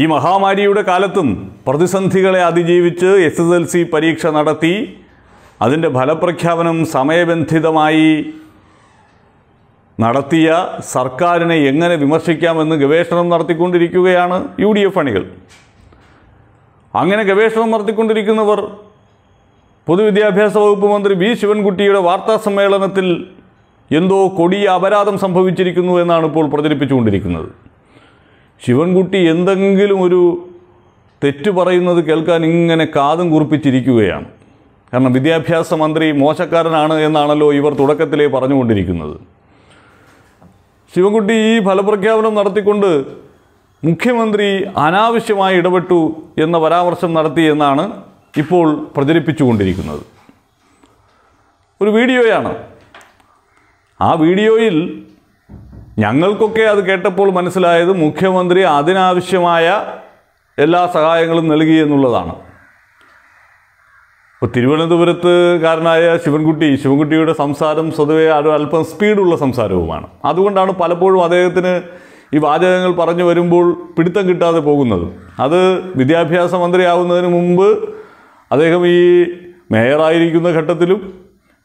ഈ മഹാമാരിയുടെ കാലത്തും പ്രതിസന്ധികളെ അതിജീവിച്ച് എസ് എസ് എൽ സി പരീക്ഷ നടത്തി അതിൻ്റെ ഫലപ്രഖ്യാപനം സമയബന്ധിതമായി നടത്തിയ സർക്കാരിനെ എങ്ങനെ വിമർശിക്കാമെന്ന് ഗവേഷണം നടത്തിക്കൊണ്ടിരിക്കുകയാണ് യു ഡി എഫ് അണികൾ അങ്ങനെ ഗവേഷണം നടത്തിക്കൊണ്ടിരിക്കുന്നവർ പൊതുവിദ്യാഭ്യാസ വകുപ്പ് മന്ത്രി വി ശിവൻകുട്ടിയുടെ വാർത്താ സമ്മേളനത്തിൽ എന്തോ കൊടിയ അപരാധം സംഭവിച്ചിരിക്കുന്നു എന്നാണ് ഇപ്പോൾ പ്രചരിപ്പിച്ചുകൊണ്ടിരിക്കുന്നത് ശിവൻകുട്ടി എന്തെങ്കിലും ഒരു തെറ്റ് പറയുന്നത് കേൾക്കാൻ ഇങ്ങനെ കാതും കുറിപ്പിച്ചിരിക്കുകയാണ് കാരണം വിദ്യാഭ്യാസ മന്ത്രി മോശക്കാരനാണ് എന്നാണല്ലോ ഇവർ തുടക്കത്തിലേ പറഞ്ഞുകൊണ്ടിരിക്കുന്നത് ശിവൻകുട്ടി ഈ ഫലപ്രഖ്യാപനം നടത്തിക്കൊണ്ട് മുഖ്യമന്ത്രി അനാവശ്യമായി ഇടപെട്ടു എന്ന പരാമർശം നടത്തി എന്നാണ് ഇപ്പോൾ പ്രചരിപ്പിച്ചുകൊണ്ടിരിക്കുന്നത് ഒരു വീഡിയോയാണ് ആ വീഡിയോയിൽ ഞങ്ങൾക്കൊക്കെ അത് കേട്ടപ്പോൾ മനസ്സിലായത് മുഖ്യമന്ത്രി അതിനാവശ്യമായ എല്ലാ സഹായങ്ങളും നൽകി എന്നുള്ളതാണ് ഇപ്പോൾ തിരുവനന്തപുരത്ത് കാരനായ ശിവൻകുട്ടി ശിവൻകുട്ടിയുടെ സംസാരം സ്വതവേ ഒരു അല്പം സ്പീഡുള്ള സംസാരവുമാണ് അതുകൊണ്ടാണ് പലപ്പോഴും അദ്ദേഹത്തിന് ഈ വാചകങ്ങൾ പറഞ്ഞു വരുമ്പോൾ പിടുത്തം കിട്ടാതെ പോകുന്നത് അത് വിദ്യാഭ്യാസ മന്ത്രിയാവുന്നതിന് മുമ്പ് അദ്ദേഹം ഈ മേയറായിരിക്കുന്ന ഘട്ടത്തിലും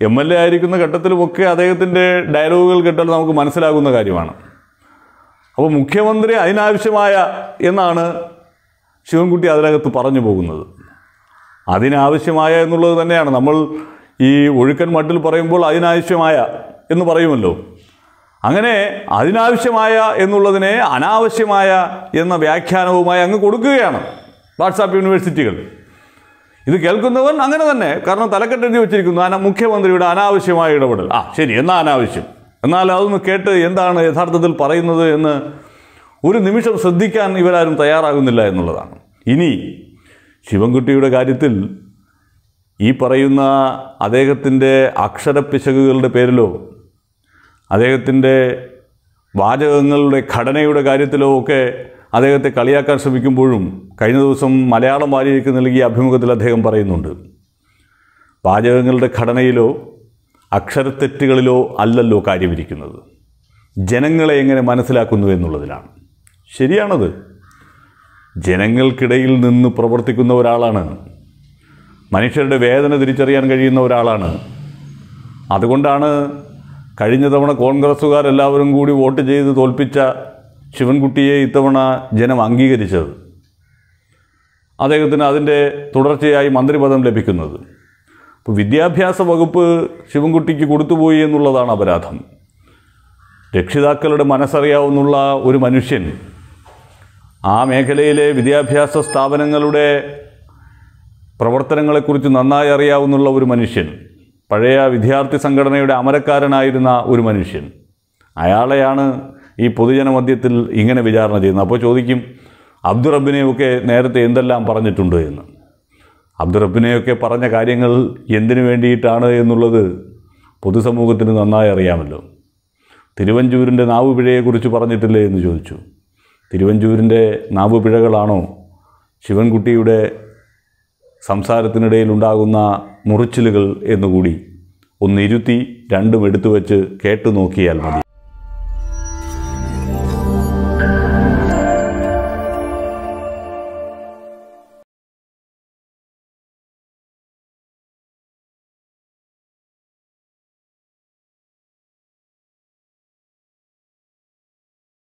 എം എൽ എ ആയിരിക്കുന്ന ഘട്ടത്തിലുമൊക്കെ അദ്ദേഹത്തിൻ്റെ ഡയലോഗുകൾ കേട്ടാൽ നമുക്ക് മനസ്സിലാകുന്ന കാര്യമാണ് അപ്പോൾ മുഖ്യമന്ത്രി അതിനാവശ്യമായ എന്നാണ് ശിവൻകുട്ടി അതിനകത്ത് പറഞ്ഞു പോകുന്നത് അതിനാവശ്യമായ എന്നുള്ളത് തന്നെയാണ് നമ്മൾ ഈ ഒഴുക്കൻ മട്ടിൽ പറയുമ്പോൾ അതിനാവശ്യമായ എന്ന് പറയുമല്ലോ അങ്ങനെ അതിനാവശ്യമായ എന്നുള്ളതിനെ അനാവശ്യമായ എന്ന വ്യാഖ്യാനവുമായി അങ്ങ് കൊടുക്കുകയാണ് വാട്സാപ്പ് യൂണിവേഴ്സിറ്റികൾ ഇത് കേൾക്കുന്നവൻ അങ്ങനെ തന്നെ കാരണം തലക്കെട്ടെഴുതി വെച്ചിരിക്കുന്നു അന മുഖ്യമന്ത്രിയുടെ അനാവശ്യമായ ഇടപെടൽ ആ ശരി എന്നാ അനാവശ്യം എന്നാൽ അതൊന്ന് കേട്ട് എന്താണ് യഥാർത്ഥത്തിൽ പറയുന്നത് എന്ന് ഒരു നിമിഷം ശ്രദ്ധിക്കാൻ ഇവരാരും തയ്യാറാകുന്നില്ല എന്നുള്ളതാണ് ഇനി ശിവൻകുട്ടിയുടെ കാര്യത്തിൽ ഈ പറയുന്ന അദ്ദേഹത്തിൻ്റെ അക്ഷരപ്പിശകുകളുടെ പേരിലോ അദ്ദേഹത്തിൻ്റെ വാചകങ്ങളുടെ ഘടനയുടെ കാര്യത്തിലോ ഒക്കെ അദ്ദേഹത്തെ കളിയാക്കാൻ ശ്രമിക്കുമ്പോഴും കഴിഞ്ഞ ദിവസം മലയാളം വാരിയിലേക്ക് നൽകിയ അഭിമുഖത്തിൽ അദ്ദേഹം പറയുന്നുണ്ട് വാചകങ്ങളുടെ ഘടനയിലോ അക്ഷരത്തെറ്റുകളിലോ അല്ലല്ലോ കാര്യമിരിക്കുന്നത് ജനങ്ങളെ എങ്ങനെ മനസ്സിലാക്കുന്നു എന്നുള്ളതിലാണ് ശരിയാണത് ജനങ്ങൾക്കിടയിൽ നിന്ന് പ്രവർത്തിക്കുന്ന ഒരാളാണ് മനുഷ്യരുടെ വേദന തിരിച്ചറിയാൻ കഴിയുന്ന ഒരാളാണ് അതുകൊണ്ടാണ് കഴിഞ്ഞ തവണ കോൺഗ്രസ്സുകാരെല്ലാവരും കൂടി വോട്ട് ചെയ്ത് തോൽപ്പിച്ച ശിവൻകുട്ടിയെ ഇത്തവണ ജനം അംഗീകരിച്ചത് അദ്ദേഹത്തിന് അതിൻ്റെ തുടർച്ചയായി മന്ത്രിപദം ലഭിക്കുന്നത് അപ്പോൾ വിദ്യാഭ്യാസ വകുപ്പ് ശിവൻകുട്ടിക്ക് കൊടുത്തുപോയി എന്നുള്ളതാണ് അപരാധം രക്ഷിതാക്കളുടെ മനസ്സറിയാവുന്നുള്ള ഒരു മനുഷ്യൻ ആ മേഖലയിലെ വിദ്യാഭ്യാസ സ്ഥാപനങ്ങളുടെ പ്രവർത്തനങ്ങളെക്കുറിച്ച് നന്നായി അറിയാവുന്നുള്ള ഒരു മനുഷ്യൻ പഴയ വിദ്യാർത്ഥി സംഘടനയുടെ അമരക്കാരനായിരുന്ന ഒരു മനുഷ്യൻ അയാളെയാണ് ഈ പൊതുജനമധ്യത്തിൽ ഇങ്ങനെ വിചാരണ ചെയ്യുന്നു അപ്പോൾ ചോദിക്കും അബ്ദുറബിനെയൊക്കെ നേരത്തെ എന്തെല്ലാം പറഞ്ഞിട്ടുണ്ട് എന്ന് അബ്ദുറബിനെയൊക്കെ പറഞ്ഞ കാര്യങ്ങൾ എന്തിനു വേണ്ടിയിട്ടാണ് എന്നുള്ളത് പൊതുസമൂഹത്തിന് നന്നായി അറിയാമല്ലോ തിരുവഞ്ചൂരിൻ്റെ നാവുപിഴയെക്കുറിച്ച് പറഞ്ഞിട്ടില്ലേ എന്ന് ചോദിച്ചു തിരുവഞ്ചൂരിൻ്റെ നാവുപിഴകളാണോ ശിവൻകുട്ടിയുടെ സംസാരത്തിനിടയിൽ ഉണ്ടാകുന്ന മുറിച്ചിലുകൾ എന്നുകൂടി ഒന്നിരുത്തി രണ്ടും എടുത്തു വച്ച് കേട്ടു നോക്കിയാൽ മതി